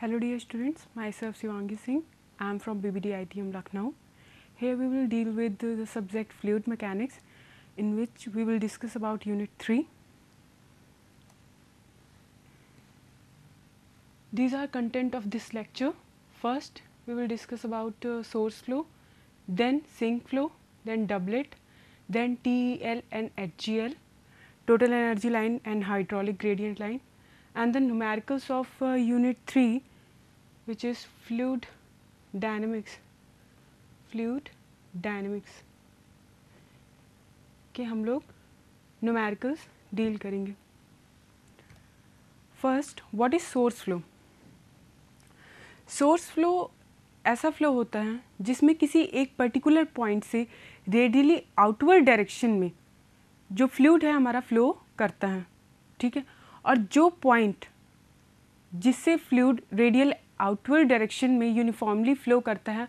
Hello dear students, myself Sivangi Singh, I am from BBD ITM Lucknow. Here we will deal with the, the subject fluid mechanics in which we will discuss about unit 3. These are content of this lecture. First we will discuss about uh, source flow, then sink flow, then doublet, then TEL and HGL, total energy line and hydraulic gradient line and the numericals of uh, unit 3 which is fluid dynamics fluid dynamics के हम लोग numericals deal करेंगे first what is source flow source flow ऐसा flow होता है जिसमें किसी एक particular point से radially outward direction में जो fluid है हमारा flow करता है ठीक है और जो point जिससे फ्लूड रेडियल आउटवर्ड डायरेक्शन में यूनिफॉर्मली फ्लो करता है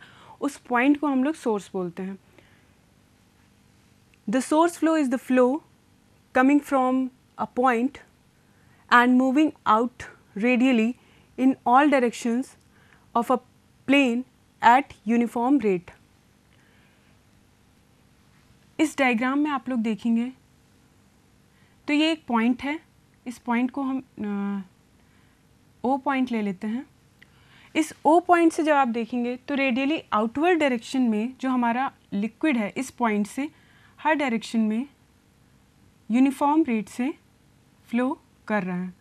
उस पॉइंट को हम लोग सोर्स बोलते हैं the source flow is the flow coming from a point and moving out radially in all directions of a plane at uniform rate इस डायग्राम में आप लोग देखेंगे तो ये एक पॉइंट है इस पॉइंट को हम ओ पॉइंट ले लेते हैं इस ओ पॉइंट से जब आप देखेंगे तो रेडियली आउटवर्ड डायरेक्शन में जो हमारा लिक्विड है इस पॉइंट से हर डायरेक्शन में यूनिफॉर्म रेट से फ्लो कर रहा है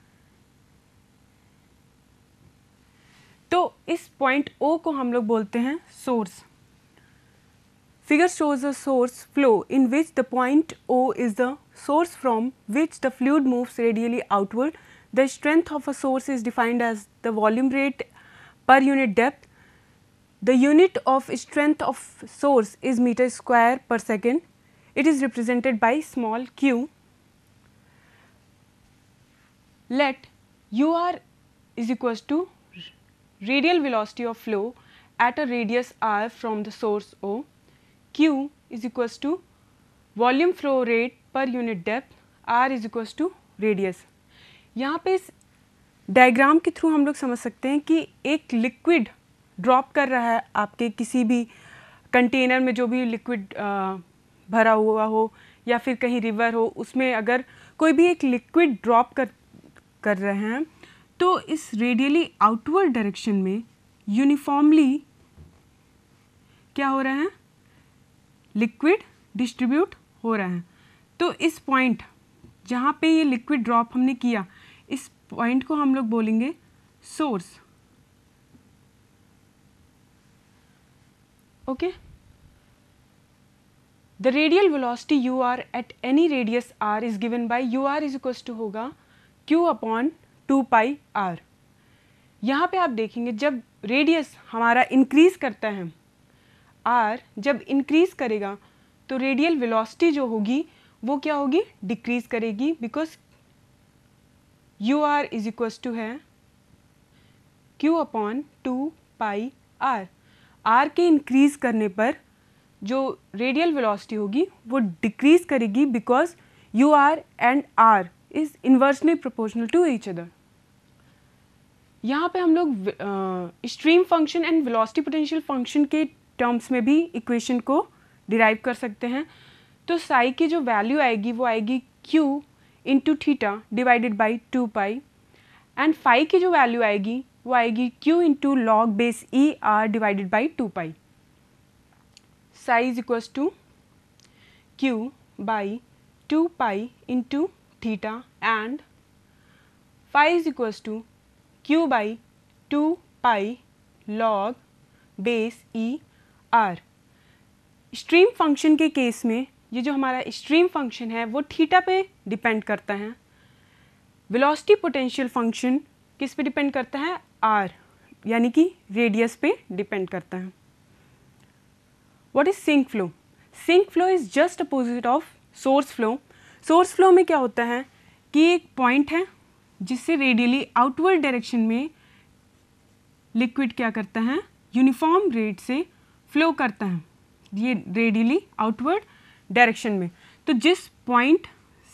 तो इस पॉइंट ओ को हम लोग बोलते हैं source figure shows a source flow in which the point O is the source from which the fluid moves radially outward the strength of a source is defined as the volume rate per unit depth. The unit of strength of source is meter square per second. It is represented by small q. Let u r is equals to radial velocity of flow at a radius r from the source O. Q is equals to volume flow rate per unit depth, r is equals to radius. यहाँ पे इस diagram के through हम लोग समझ सकते हैं कि एक लिक्विड ड्रॉप कर रहा है आपके किसी भी कंटेनर में जो भी लिक्विड भरा हुआ हो या फिर कहीं रिवर हो उसमें अगर कोई भी एक लिक्विड ड्रॉप कर कर रहे हैं तो इस रेडियली आउटवर्ड डायरेक्शन में यूनिफॉर्मली क्या हो रहे हैं लिक्विड डिस्ट्रीब्यूट हो रहे हैं तो इस पॉइंट जहाँ पे ये लिक्विड ड्रॉप हमने किया इस पॉइंट को हम लोग बोलेंगे source okay the radial velocity U R at any radius R is given by U R is equal to होगा Q upon two pi R यहाँ पे आप देखेंगे जब रेडियस हमारा इंक्रीज करता है आर जब इंक्रीज करेगा तो रेडियल वेलोसिटी जो होगी वो क्या होगी डिक्रीज करेगी because U R is equals to है Q upon two pi R R के इंक्रीज करने पर जो रेडियल वेलोसिटी होगी वो डिक्रीज करेगी because U R and R is inversely proportional to each other यहाँ पे हम लोग stream function and velocity potential function के टर्म्स में भी इक्वेशन को डिराइव कर सकते हैं तो साई की जो वैल्यू आएगी वो आएगी Q into theta divided by two pi and phi की जो वैल्यू आएगी वो आएगी in into log base E R divided by two pi psi equals to Q by two pi into theta and phi is equals to Q by two pi log base E R stream function के case में ये जो हमारा stream function है वो theta पे depend करता है वेलोसिटी पोटेंशियल फंक्शन किस पे डिपेंड करता है आर यानी कि रेडियस पे डिपेंड करता है what is sink flow sink flow is just opposite of source flow source flow में क्या होता है कि एक पॉइंट है जिससे रेडियली आउटवर्ड डायरेक्शन में लिक्विड क्या करता है यूनिफॉर्म रेट से फ्लो करता है ये रेडियली आउटवर्ड डायरेक्शन में तो जिस पॉइंट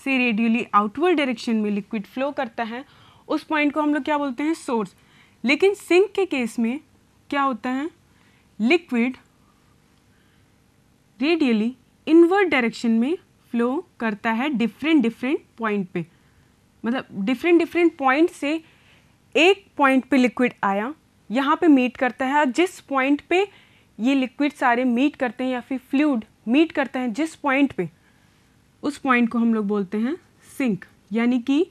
से रेडियली आउटवर्ड डायरेक्शन में लिक्विड फ्लो करता है उस पॉइंट को हम लोग क्या बोलते हैं सोर्स लेकिन सिंक के केस में क्या होता है लिक्विड रेडियली इनवर्ड डायरेक्शन में फ्लो करता है डिफरेंट डिफरेंट पॉइंट पे मतलब डिफरेंट डिफरेंट पॉइंट से एक पॉइंट पे लिक्विड आया यहाँ पे मीट करता है जिस पॉइंट पे ये लिक्विड सारे मीट करते हैं या फिर फ्लूड मीट करते हैं जिस पॉइंट पे उस पॉइंट को हम लोग बोलते हैं सिंक यानी कि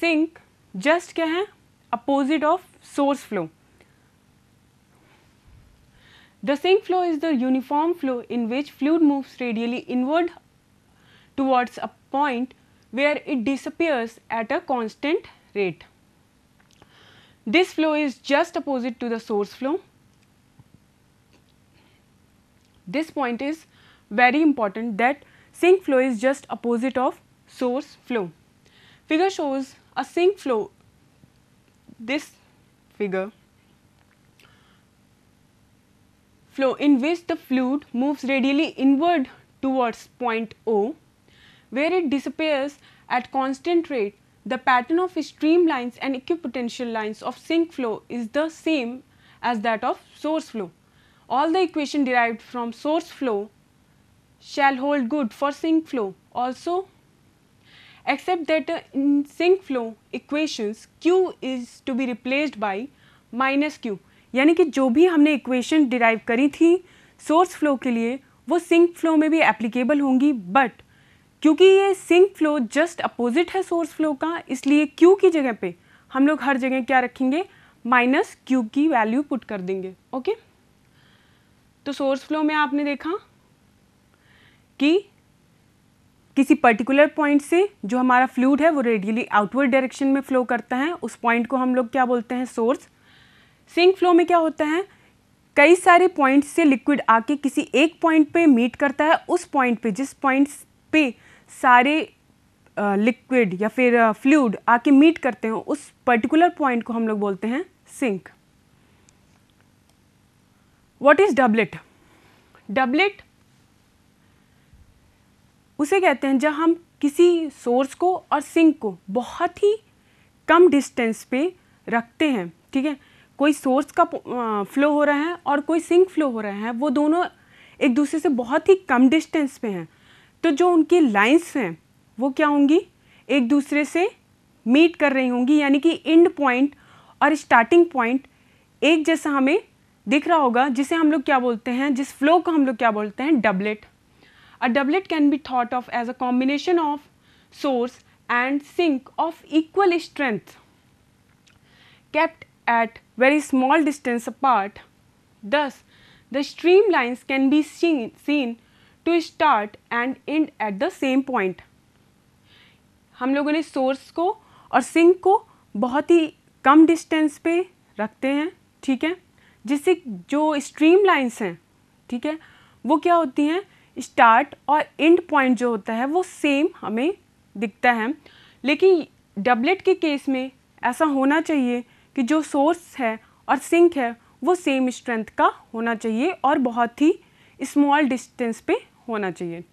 सिंक जस्ट क्या है opposite of source flow the sink flow is the uniform flow in which fluid move radially inward towards a point where it disappears at a constant rate this flow is just opposite to the source flow This point is very important that sink flow is just opposite of source flow. Figure shows a sink flow, this figure flow in which the fluid moves radially inward towards point O, where it disappears at constant rate. The pattern of streamlines and equipotential lines of sink flow is the same as that of source flow. all the equation derived from source flow shall hold good for sink flow also except that uh, in sink flow equations q is to be replaced by minus q यानी कि जो भी हमने equation derive करी थी source flow के लिए वो सिंक फ्लो में भी एप्लीकेबल होंगी बट क्योंकि ये सिंक फ्लो जस्ट अपोजिट है सोर्स फ्लो का इसलिए क्यू की जगह पे हम लोग हर जगह क्या रखेंगे माइनस क्यू की वैल्यू पुट कर देंगे ओके okay? तो सोर्स फ्लो में आपने देखा कि किसी पर्टिकुलर पॉइंट से जो हमारा फ्लूड है वो रेडियली आउटवर्ड डायरेक्शन में फ्लो करता है उस पॉइंट को हम लोग क्या बोलते हैं सोर्स सिंक फ्लो में क्या होता है कई सारे पॉइंट से लिक्विड आके किसी एक पॉइंट पे मीट करता है उस पॉइंट पे जिस पॉइंट पे सारे लिक्विड या फिर फ्लूड आके मीट करते हैं उस पर्टिकुलर पॉइंट को हम लोग बोलते हैं sink what is doublet doublet उसे कहते हैं जब हम किसी सोर्स को और सिंक को बहुत ही कम डिस्टेंस पे रखते हैं ठीक है कोई सोर्स का फ्लो हो रहा है और कोई सिंक फ्लो हो रहा है वो दोनों एक दूसरे से बहुत ही कम डिस्टेंस पे हैं तो जो उनकी लाइंस हैं वो क्या होंगी एक दूसरे से मीट कर रही होंगी यानी कि एंड पॉइंट और स्टार्टिंग पॉइंट एक जैसा हमें दिख रहा होगा जिसे हम लोग क्या बोलते हैं जिस फ्लो को हम लोग क्या बोलते हैं doublet a doublet can be thought of as a combination of source and sink of equal strength kept at very small distance apart thus the stream lines can be seen to start and end at the same point हम लोगों ने source को और sink को बहुत ही कम distance पे रखते हैं ठीक है जिससे जो स्ट्रीम लाइन्स हैं ठीक है वो क्या होती हैं स्टार्ट और एंड पॉइंट जो होता है वो सेम हमें दिखता है लेकिन डबलेट के केस में ऐसा होना चाहिए कि जो सोर्स है और सिंक है वो सेम स्ट्रेंथ का होना चाहिए और बहुत ही स्मॉल डिस्टेंस पे होना चाहिए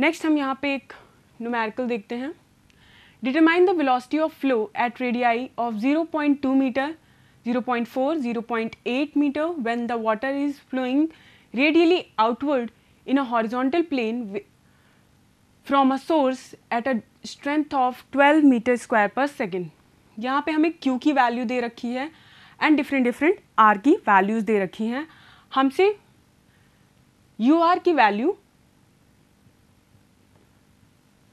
नेक्स्ट हम यहाँ पे एक न्यूमेरिकल देखते हैं Determine the velocity of flow at radii of 0.2 meter, 0.4, 0.8 meter when the water is flowing radially outward in a horizontal plane from a source at a strength of 12 meter square per second. yahan pe hame Q ki value de rakhi hai and different different R ki values de rakhi hain humse U R की value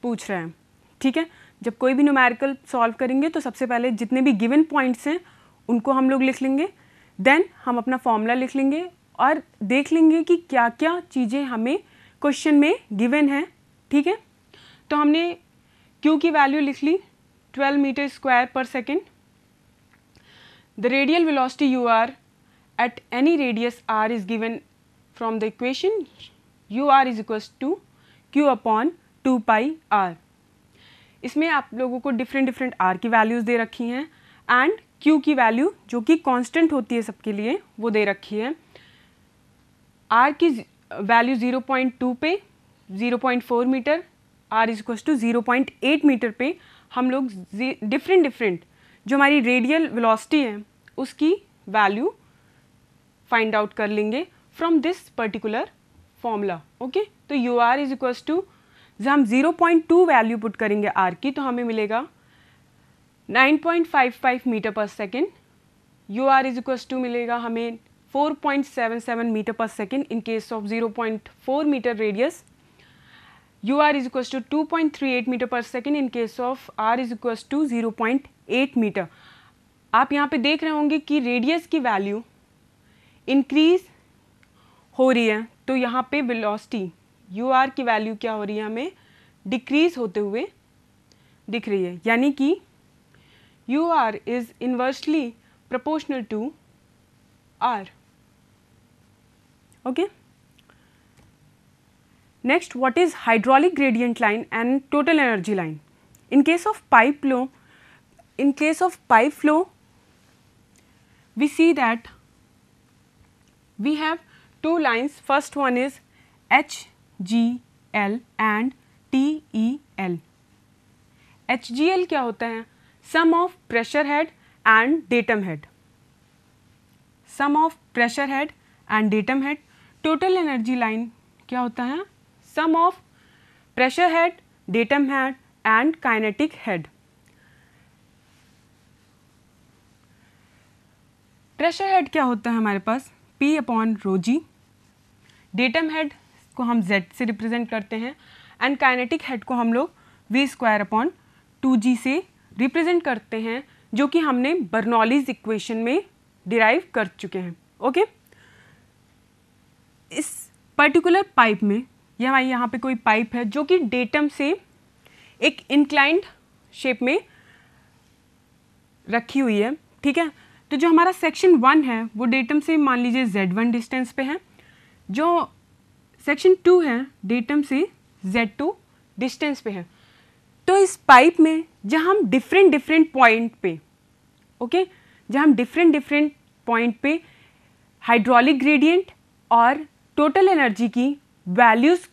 पूछ रहे हैं ठीक है जब कोई भी numerical solve करेंगे तो सबसे पहले जितने भी गिवन पॉइंट्स हैं उनको हम लोग लिख लेंगे देन हम अपना फॉर्मूला लिख लेंगे और देख लेंगे कि क्या क्या चीज़ें हमें क्वेश्चन में गिवन है ठीक है तो हमने क्यू की वैल्यू लिख ली 12 metre square per second the radial velocity U R at any radius R is given from the equation U R is equals to Q upon two pi R इसमें आप लोगों को डिफरेंट डिफरेंट आर की values दे रखी हैं and Q की value जो कि कांस्टेंट होती है सबके लिए वो दे रखी है आर की वैल्यू 0.2 पे 0.4 metre R is equals to zero metre पे हम लोग डिफरेंट डिफरेंट जो हमारी रेडियल वेलोसिटी है उसकी वैल्यू फाइंड आउट कर लेंगे from this particular formula okay तो U R is equals to जब हम 0.2 वैल्यू पुट करेंगे आर की तो हमें मिलेगा 9.55 metre per second U R is equals to मिलेगा हमें 4.77 metre per second in case of 0.4 metre radius U R is equals to 2.38 metre per second in case of R is equals to 0.8 metre आप यहाँ पे देख रहे होंगे कि radius की वैल्यू इंक्रीज हो रही है तो यहाँ पे वेलोसिटी यू आर की वैल्यू क्या हो रही है हमें डिक्रीज होते हुए दिख रही है यानी कि U R is inversely proportional to R okay next what is hydraulic gradient line and total energy line in case of pipe flow in case of pipe flow we see that we have two lines first one is H G L and T E L H G L क्या होता है sum of pressure head and datum head sum of pressure head and datum head total energy line क्या होता है sum of pressure head datum head and kinetic head pressure head क्या होता है हमारे पास P upon rho g datum head को हम z से रिप्रेजेंट करते हैं एंड काइनेटिक हेड को हम लोग V square upon two G से रिप्रेजेंट करते हैं जो कि हमने बर्नॉलीज इक्वेशन में डिराइव कर चुके हैं ओके इस पर्टिकुलर पाइप में यह हमारी यहाँ पे कोई पाइप है जो कि डेटम से एक इंक्लाइंड शेप में रखी हुई है ठीक है तो जो हमारा सेक्शन वन है वो डेटम से मान लीजिए जेड वन डिस्टेंस पे है जो सेक्शन टू है डेटम से जेड टू डिस्टेंस पे है तो इस पाइप में जहाँ हम डिफरेंट डिफरेंट पॉइंट पे ओके जहाँ हम डिफरेंट डिफरेंट पॉइंट पे हाइड्रोलिक ग्रेडियंट और टोटल एनर्जी की वैल्यूज़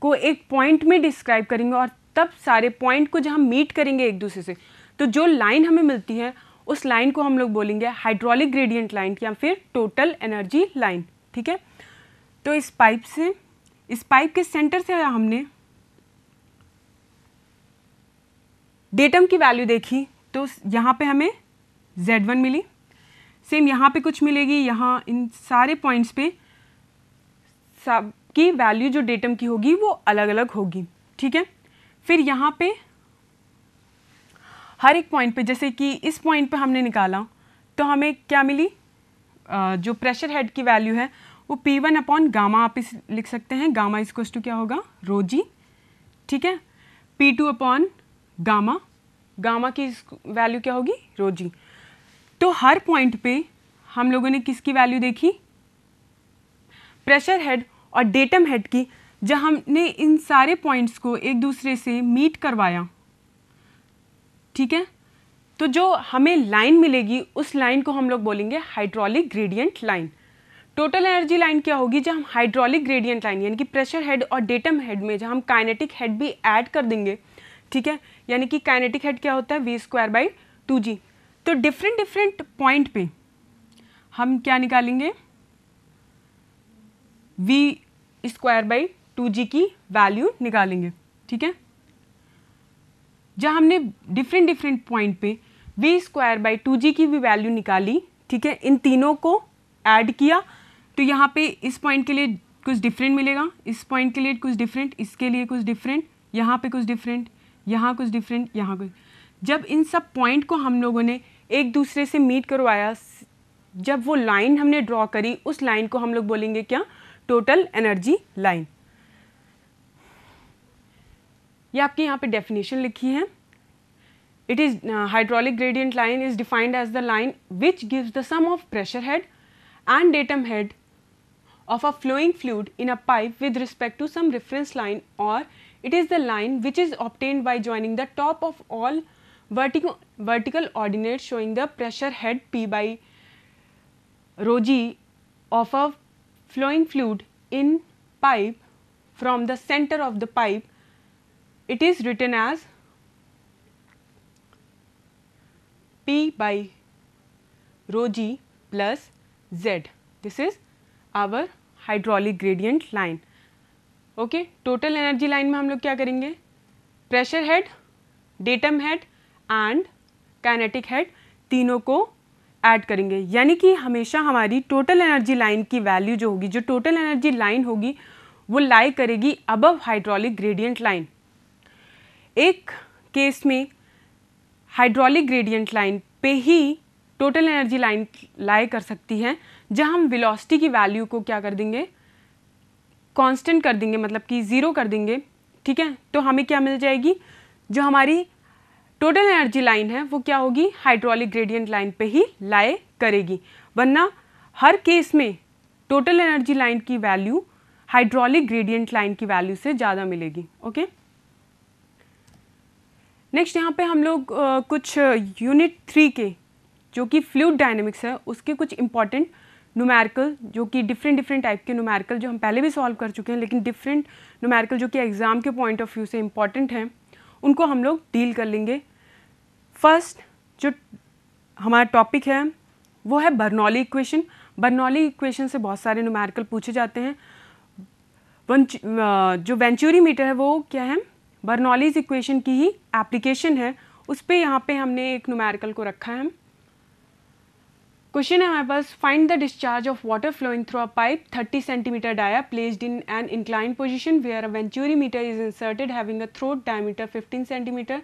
को एक पॉइंट में डिस्क्राइब करेंगे और तब सारे पॉइंट को जहाँ मीट करेंगे एक दूसरे से तो जो लाइन हमें मिलती है उस लाइन को हम लोग बोलेंगे हाइड्रोलिक ग्रेडियंट लाइन या फिर टोटल एनर्जी लाइन ठीक है तो इस पाइप से इस पाइप के सेंटर से हमने डेटम की वैल्यू देखी तो यहाँ पे हमें Z1 मिली सेम यहाँ पे कुछ मिलेगी यहाँ इन सारे पॉइंट्स पे सब की वैल्यू जो डेटम की होगी वो अलग अलग होगी ठीक है फिर यहाँ पे हर एक पॉइंट पे जैसे कि इस पॉइंट पे हमने निकाला तो हमें क्या मिली जो प्रेशर हेड की वैल्यू है वो P1 वन अपॉन गामा आप इस लिख सकते हैं गामा इज टू क्या होगा रोजी ठीक है P2 two upon gamma gamma की वैल्यू क्या होगी रोजी तो हर पॉइंट पे हम लोगों ने किसकी वैल्यू देखी प्रेशर हेड और डेटम हेड की जहाँ हमने इन सारे पॉइंट्स को एक दूसरे से मीट करवाया ठीक है तो जो हमें लाइन मिलेगी उस लाइन को हम लोग बोलेंगे hydraulic gradient line total energy line क्या होगी जब हम हाइड्रोलिक ग्रेडियंट लाइन यानी कि प्रेशर हेड और डेटम हेड में जब हम काइनेटिक हेड भी ऐड कर देंगे ठीक है यानी कि काइनेटिक हेड क्या होता है V square by two G तो डिफरेंट डिफरेंट पॉइंट पे हम क्या निकालेंगे V square by two G की वैल्यू निकालेंगे ठीक है जब हमने डिफरेंट डिफरेंट पॉइंट पे V square by two G की भी वैल्यू निकाली ठीक है इन तीनों को ऐड किया तो यहाँ पे इस पॉइंट के लिए कुछ डिफरेंट मिलेगा इस पॉइंट के लिए कुछ डिफरेंट इसके लिए कुछ डिफरेंट यहाँ पे कुछ डिफरेंट यहाँ कुछ डिफरेंट यहाँ कुछ जब इन सब पॉइंट को हम लोगों ने एक दूसरे से मीट करवाया जब वो लाइन हमने ड्रॉ करी उस लाइन को हम लोग बोलेंगे क्या टोटल एनर्जी लाइन ये आपके यहाँ पे डेफिनेशन लिखी है it is hydraulic gradient line is defined as the line which gives the sum of pressure head and datum head of a flowing fluid in a pipe with respect to some reference line or it is the line which is obtained by joining the top of all vertical, vertical ordinates showing the pressure head P by rho g of a flowing fluid in pipe from the center of the pipe. It is written as P by rho g plus z. This is our hydraulic gradient line okay total energy line में हम लोग क्या करेंगे pressure head datum head and kinetic head तीनों को add करेंगे यानी कि हमेशा हमारी टोटल एनर्जी लाइन की वैल्यू जो होगी जो टोटल एनर्जी लाइन होगी वो लाई करेगी अबव हाइड्रोलिक ग्रेडियंट लाइन एक केस में हाइड्रोलिक ग्रेडियंट लाइन पे ही टोटल एनर्जी लाइन लाई कर सकती है जहां हम वेलोसिटी की वैल्यू को क्या कर देंगे कांस्टेंट कर देंगे मतलब कि ज़ीरो कर देंगे ठीक है तो हमें क्या मिल जाएगी जो हमारी टोटल एनर्जी लाइन है वो क्या होगी हाइड्रोलिक ग्रेडियंट लाइन पे ही लाए करेगी वरना हर केस में टोटल एनर्जी लाइन की वैल्यू हाइड्रोलिक ग्रेडियंट लाइन की वैल्यू से ज़्यादा मिलेगी ओके नेक्स्ट यहाँ पे हम लोग आ, कुछ यूनिट थ्री के जो कि फ्लूड डायनेमिक्स है उसके कुछ इम्पॉर्टेंट नुमेरिकल जो कि डिफरेंट डिफरेंट टाइप के नुमेरिकल जो हम पहले भी सॉल्व कर चुके हैं लेकिन डिफरेंट नुमेरिकल जो कि एग्ज़ाम के पॉइंट ऑफ व्यू से इम्पॉर्टेंट हैं उनको हम लोग डील कर लेंगे फर्स्ट जो हमारा टॉपिक है वो है बर्नौली इक्वेशन बर्नौली इक्वेशन से बहुत सारे नुमेरिकल पूछे जाते हैं जो वेंचुरी मीटर है वो क्या है बर्नौलीज इक्वेशन की ही एप्लीकेशन है उस पर यहाँ पर हमने एक नुमेरिकल को रखा है क्वेश्चन है हमारे पास find the discharge of water flowing through a pipe 30 centimetre dia placed in an incline position where a venturi meter is inserted having a throat diameter 15 centimetre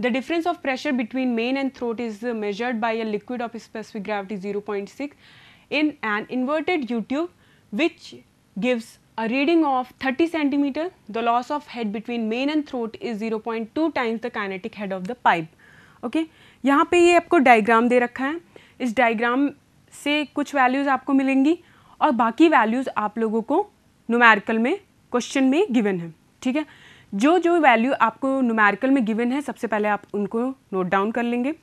the difference of pressure between main and throat is measured by a liquid of specific gravity 0.6 in an inverted U tube which which a a reading of 30 centimeter. The loss of head between main and throat is 0.2 times the kinetic head of the pipe. Okay, यहाँ पे ये आपको diagram दे रखा है इस diagram से कुछ values आपको मिलेंगी और बाकी वैल्यूज़ आप लोगों को नुमेरिकल में क्वेश्चन में गिवन है ठीक है जो जो वैल्यू आपको नुमेरिकल में गिवन है सबसे पहले आप उनको नोट डाउन कर लेंगे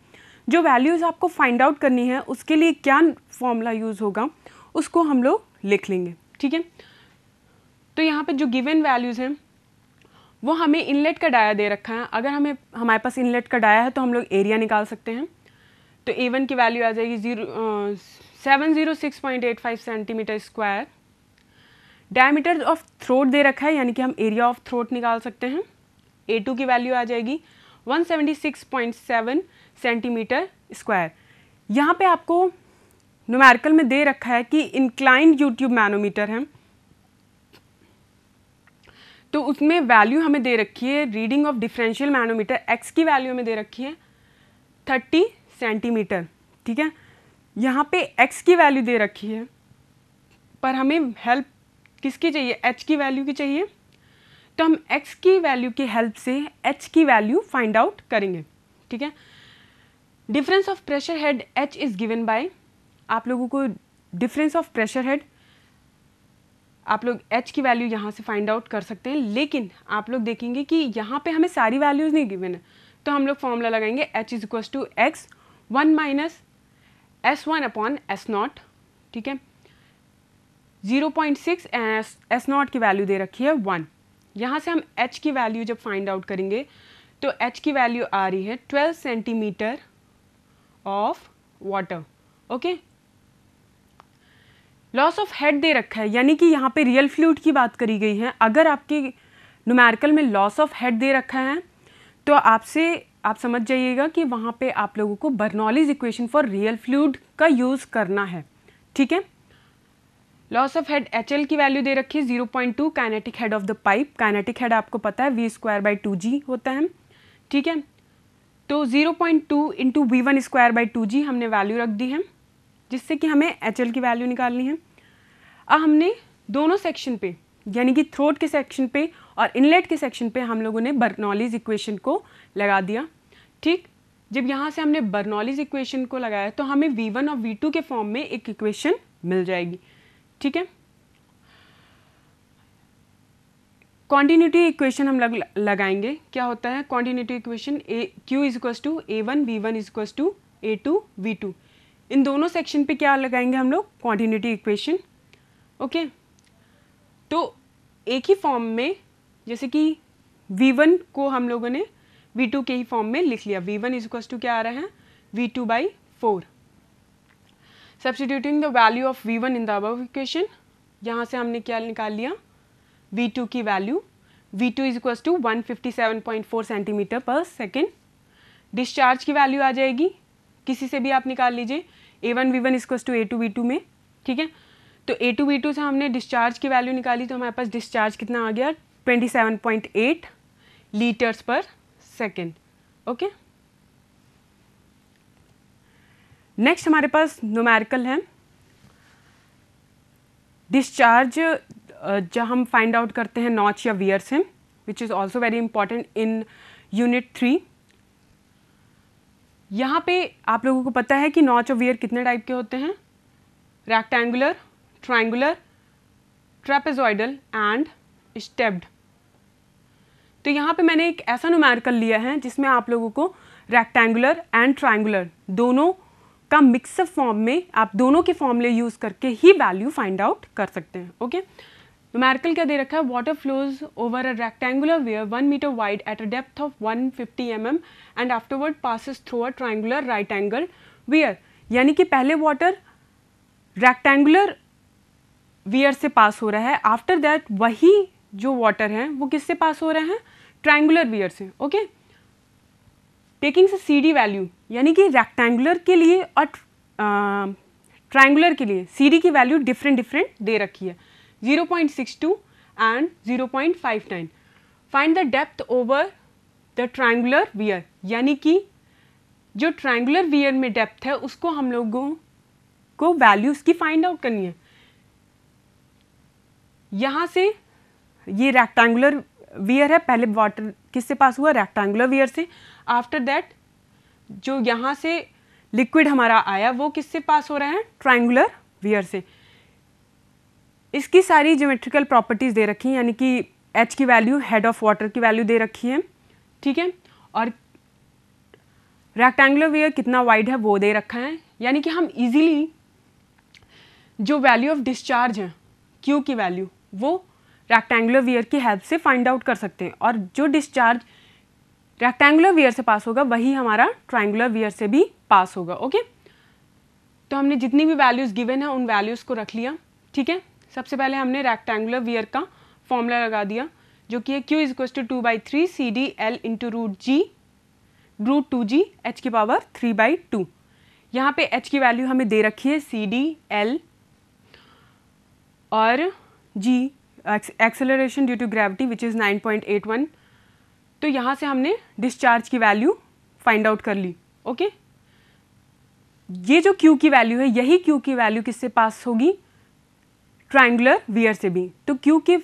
जो वैल्यूज़ आपको फाइंड आउट करनी है उसके लिए क्या फॉर्मूला यूज़ होगा उसको हम लोग लिख लेंगे ठीक है तो यहाँ पे जो गिवन वैल्यूज़ हैं वो हमें इनलेट का डाया दे रखा है अगर हमें हमारे पास इनलेट का डाया है तो हम लोग एरिया निकाल सकते हैं तो ए वन की वैल्यू आ जाएगी zero seven zero six point eight five centimetre square diameter of throat दे रखा है यानी कि हम एरिया ऑफ थ्रोट निकाल सकते हैं ए टू की वैल्यू आ जाएगी one seventy six point seven centimetre square यहाँ पे आपको नोमैरिकल में दे रखा है कि इंक्लाइंड यूट्यूब मैनोमीटर है तो उसमें वैल्यू हमें दे रखी है reading of differential manometer X की वैल्यू हमें दे रखी है थर्टी सेंटीमीटर ठीक है यहाँ पे x की वैल्यू दे रखी है पर हमें हेल्प किसकी चाहिए h की वैल्यू की चाहिए तो हम x की वैल्यू की हेल्प से h की वैल्यू फाइंड आउट करेंगे ठीक है difference of pressure head h is given by आप लोगों को डिफरेंस ऑफ प्रेशर हेड आप लोग h की वैल्यू यहाँ से फाइंड आउट कर सकते हैं लेकिन आप लोग देखेंगे कि यहाँ पे हमें सारी वैल्यूज़ नहीं गिवन है तो हम लोग फॉर्मूला लगाएंगे h is equal to X one minus S one upon S naught ठीक है zero point six S S naught की वैल्यू दे रखी है वन यहाँ से हम एच की वैल्यू जब फाइंड आउट करेंगे तो एच की वैल्यू आ रही है twelve centimetre of water okay loss of head दे रखा है यानी कि यहाँ पे रियल फ्लूड की बात करी गई है अगर आपके नुमेरिकल में लॉस ऑफ हेड दे रखा है तो आपसे आप समझ जाइएगा कि वहाँ पे आप लोगों को Bernoulli's equation for real fluid का यूज़ करना है ठीक है लॉस ऑफ हेड एच की वैल्यू दे रखी है zero point two kinetic head of the pipe kinetic head आपको पता है V square by two G होता है ठीक है तो zero point two into V one square by two G हमने वैल्यू रख दी है जिससे कि हमें एच की वैल्यू निकालनी है अब हमने दोनों सेक्शन पे यानी कि थ्रोट के सेक्शन पे और इनलेट के सेक्शन पे हम लोगों ने बर्नॉलीज इक्वेशन को लगा दिया ठीक जब यहाँ से हमने बर्नॉलीज इक्वेशन को लगाया तो हमें v1 और v2 के फॉर्म में एक इक्वेशन मिल जाएगी ठीक है कॉन्टीन्यूटी इक्वेशन हम लग, लगाएंगे क्या होता है continuity equation A Q is equals to A one V one is equals to A two V two इन दोनों सेक्शन पे क्या लगाएंगे हम लोग कॉन्टीन्यूटी इक्वेशन ओके तो एक ही फॉर्म में जैसे कि वी वन को हम लोगों ने v2 टू के ही फॉर्म में लिख लिया वी वन इजक्वस टू क्या आ रहा है V two by four substituting the value of V one in the above यहाँ से हमने क्या निकाल लिया वी टू की value V two is equals to one fifty seven point four centimetre per second discharge की वैल्यू आ जाएगी किसी से भी आप निकाल लीजिए A one V one is equals to A two V two में ठीक है तो ए टू वी टू से हमने डिस्चार्ज की वैल्यू निकाली तो हमारे पास डिस्चार्ज कितना आ गया twenty seven point eight litres per second okay next हमारे पास नोमेरिकल है डिस्चार्ज जहाँ हम फाइंड आउट करते हैं नॉच या वियर से which is also very important in unit three यहाँ पे आप लोगों को पता है कि नॉच और वियर कितने टाइप के होते हैं rectangular triangular trapezoidal and stepped तो यहाँ पे मैंने एक ऐसा नोमैरिकल लिया है जिसमें आप लोगों को रेक्टेंगुलर एंड ट्राइंगुलर दोनों का मिक्सअप फॉर्म में आप दोनों के फॉर्मले यूज़ करके ही वैल्यू फाइंड आउट कर सकते हैं ओके नुमैरिकल क्या दे रखा है water flows over a rectangular weir one metre wide at a depth of one fifty M M and afterward passes through a triangular right angle weir यानी कि पहले वाटर रेक्टेंगुलर वियर से पास हो रहा है आफ्टर दैट वही जो water है वो किससे पास हो रहे हैं ट्राइंगुलर वियर से ओके टेकिंग से सी डी वैल्यू यानी कि रेक्टेंगुलर के लिए और ट्राइंगुलर के लिए सी डी की वैल्यू डिफरेंट डिफरेंट दे रखी है 0.62 and 0.59 find the depth over the triangular weir यानी कि जो ट्राइंगुलर वियर में डेप्थ है उसको हम लोगों को वैल्यूज़ की फाइंड आउट करनी है यहाँ से ये रेक्टेंगुलर वियर है पहले वाटर किससे पास हुआ रेक्टेंगुलर वियर से आफ्टर दैट जो यहाँ से लिक्विड हमारा आया वो किससे पास हो रहा है ट्राइंगुलर वियर से इसकी सारी ज्योमेट्रिकल प्रॉपर्टीज़ दे रखी हैं यानी कि एच की वैल्यू हेड ऑफ वाटर की वैल्यू दे रखी है ठीक है और रेक्टेंगुलर वियर कितना वाइड है वो दे रखा है यानी कि हम इजीली जो वैल्यू ऑफ डिस्चार्ज है क्यू की वैल्यू वो रेक्टेंगुलर वियर की हेल्प से फाइंड आउट कर सकते हैं और जो डिस्चार्ज रेक्टेंगुलर वियर से पास होगा वही हमारा ट्राइंगुलर वियर से भी पास होगा ओके तो हमने जितनी भी वैल्यूज़ गिवन है उन वैल्यूज़ को रख लिया ठीक है सबसे पहले हमने रेक्टेंगुलर वियर का फॉर्मूला लगा दिया जो कि है Q is equal to two by three C D L into root G root two G H की पावर थ्री बाई टू यहाँ पे एच की वैल्यू हमें दे रखी है सी डी एल और G acceleration due to gravity which is 9.81 तो यहाँ से हमने डिस्चार्ज की वैल्यू फाइंड आउट कर ली ओके okay? ये जो Q की वैल्यू है यही Q की वैल्यू किससे पास होगी ट्राइंगुलर वियर से भी तो Q की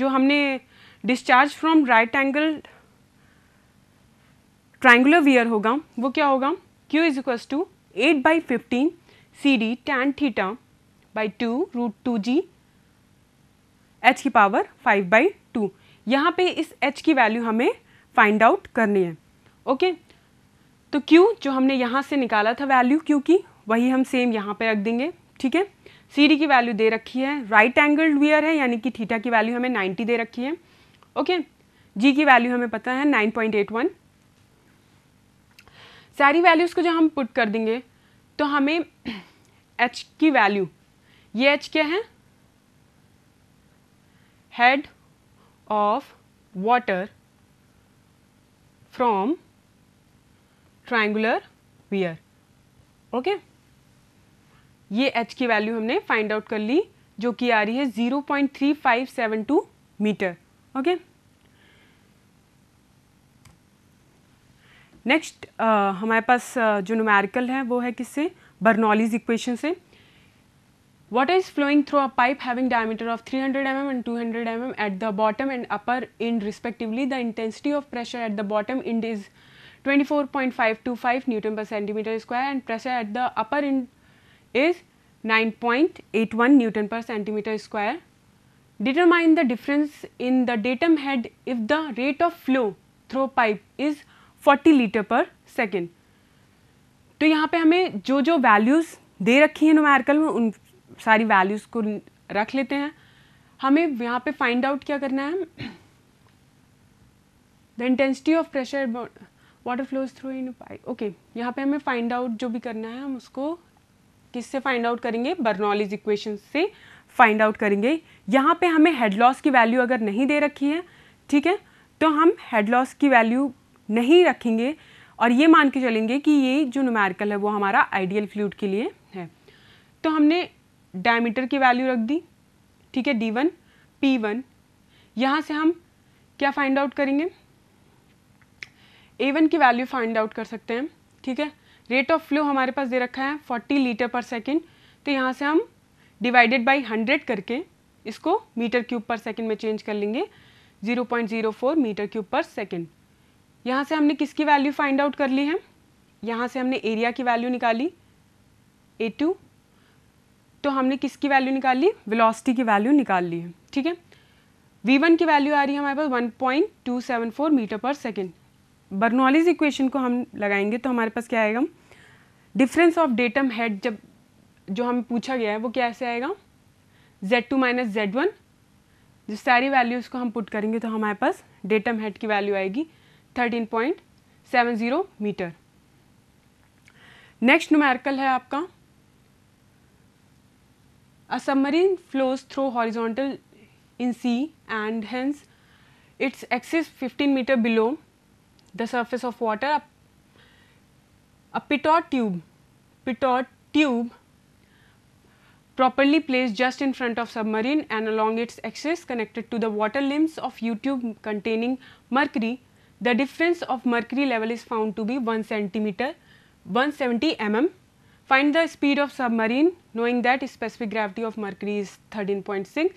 जो हमने discharge from right angle triangular weir होगा वो क्या होगा Q is equal to eight by fifteen C D tan theta by two root two G h की पावर फाइव बाई टू यहाँ पर इस h की वैल्यू हमें फाइंड आउट करनी है ओके तो q जो हमने यहाँ से निकाला था वैल्यू q की वही हम सेम यहाँ पे रख देंगे ठीक है सी डी की वैल्यू दे रखी है राइट एंगल्ड वियर है यानी कि थीटा की वैल्यू हमें 90 दे रखी है ओके जी की वैल्यू हमें पता है 9.81 सारी वैल्यूज़ को जब हम पुट कर देंगे तो हमें एच की वैल्यू ये एच क्या है head of water from triangular weir okay ये h की वैल्यू हमने फाइंड आउट कर ली जो कि आ रही है 0.3572 मीटर ओके नेक्स्ट हमारे पास uh, जो नुमेरिकल है वो है किससे बर्नॉलीज इक्वेशन से Water is flowing through a pipe having diameter of 300 mm and 200 mm at the bottom and upper end respectively. The intensity of pressure at the bottom end is 24.525 Newton per centimeter square and pressure at the upper end is 9.81 Newton per centimeter square. Determine the difference in the datum head if the rate of flow through pipe is 40 litre per second तो यहाँ पे हमें जो जो values दे रखी है नोमैरिकल में उन सारी वैल्यूज़ को रख लेते हैं हमें यहाँ पे फाइंड आउट क्या करना है the intensity of pressure water flows through in pipe okay यहाँ पे हमें फाइंड आउट जो भी करना है हम उसको किससे फाइंड आउट करेंगे बर्नॉलिज इक्वेशन से फाइंड आउट करेंगे यहाँ पे हमें हेड लॉस की वैल्यू अगर नहीं दे रखी है ठीक है तो हम हेड लॉस की वैल्यू नहीं रखेंगे और ये मान के चलेंगे कि ये जो नुमेरिकल है वो हमारा आइडियल फ्लूड के लिए है तो हमने डायमीटर की वैल्यू रख दी ठीक है डी वन पी वन यहाँ से हम क्या फाइंड आउट करेंगे ए वन की वैल्यू फाइंड आउट कर सकते हैं ठीक है रेट ऑफ फ्लो हमारे पास दे रखा है फोर्टी लीटर पर सेकेंड तो यहाँ से हम डिवाइडेड बाई हंड्रेड करके इसको मीटर क्यूब पर सेकेंड में चेंज कर लेंगे zero point zero four metre cube per second यहाँ से हमने किसकी वैल्यू फाइंड आउट कर ली है यहाँ से हमने एरिया की वैल्यू निकाली ए टू तो हमने किसकी वैल्यू निकाल ली वेलोसिटी की वैल्यू निकाल ली है ठीक है वी वन की वैल्यू आ रही है हमारे पास 1.274 metre per second Bernoulli's equation को हम लगाएंगे तो हमारे पास क्या आएगा डिफरेंस ऑफ डेटम हेड जब जो हमें पूछा गया है वो कैसे आएगा z2 to minus Z one जो सारी वैल्यूज़ को हम पुट करेंगे तो हमारे पास डेटम हेड की वैल्यू आएगी 13.70 मीटर नेक्स्ट नुमेरिकल है आपका A submarine flows through horizontal in sea and hence its axis 15 meter below the surface of water. A pitot tube, pitot tube properly placed just in front of submarine and along its axis connected to the water limbs of U-tube containing mercury, the difference of mercury level is found to be 1 centimeter 170 mm Find the speed of submarine knowing that specific gravity of mercury is 13.6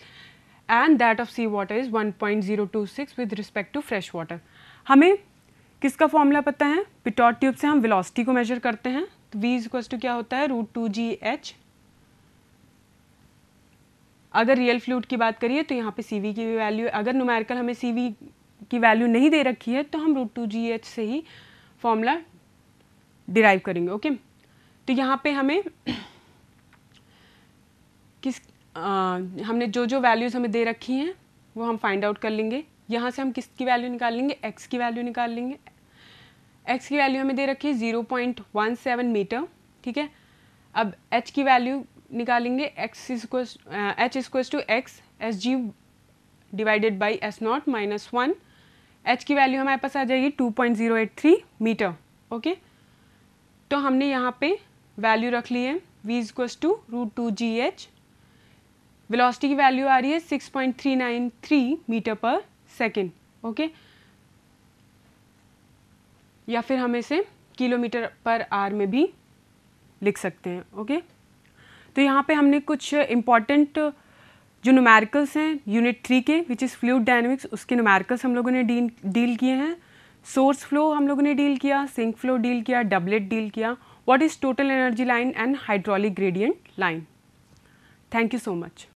and that of sea water is 1.026 with respect to fresh water. हमें किसका formula पता है pitot tube से हम velocity को major करते हैं तो v इक्वल टू क्या होता है रूट टू जी एच अगर रियल फ्लूड की बात करिए तो यहाँ पे सी की भी वैल्यू अगर नोमेरिकल हमें सी की वैल्यू नहीं दे रखी है तो हम रूट टू जी एच से ही फॉर्मूला डिराइव करेंगे ओके okay? तो यहाँ पे हमें किस आ, हमने जो जो वैल्यूज़ हमें दे रखी हैं वो हम फाइंड आउट कर लेंगे यहाँ से हम किसकी वैल्यू निकाल लेंगे एक्स की वैल्यू निकाल लेंगे एक्स की वैल्यू हमें दे रखी है zero point one seven metre ठीक है अब एच की वैल्यू निकालेंगे X is H is equals to X S G divided by S not minus one H की वैल्यू हमारे पास आ जाएगी two point zero eight three metre okay तो हमने यहाँ पे वैल्यू रख लिए V is equals to root two G H velocity की वैल्यू आ रही है 6.393 मीटर पर सेकेंड ओके या फिर हम इसे किलोमीटर पर आर में भी लिख सकते हैं ओके तो यहाँ पे हमने कुछ इम्पॉर्टेंट जो नुमेरिकल्स हैं यूनिट थ्री के विच इज़ फ्लूड डायनेमिक्स उसके नुमेरिकल्स हम लोगों ने डील डील किए हैं सोर्स फ्लो हम लोगों ने डील किया सिंक फ्लो डील किया डबलेट डील किया what is total energy line and hydraulic gradient line. Thank you so much.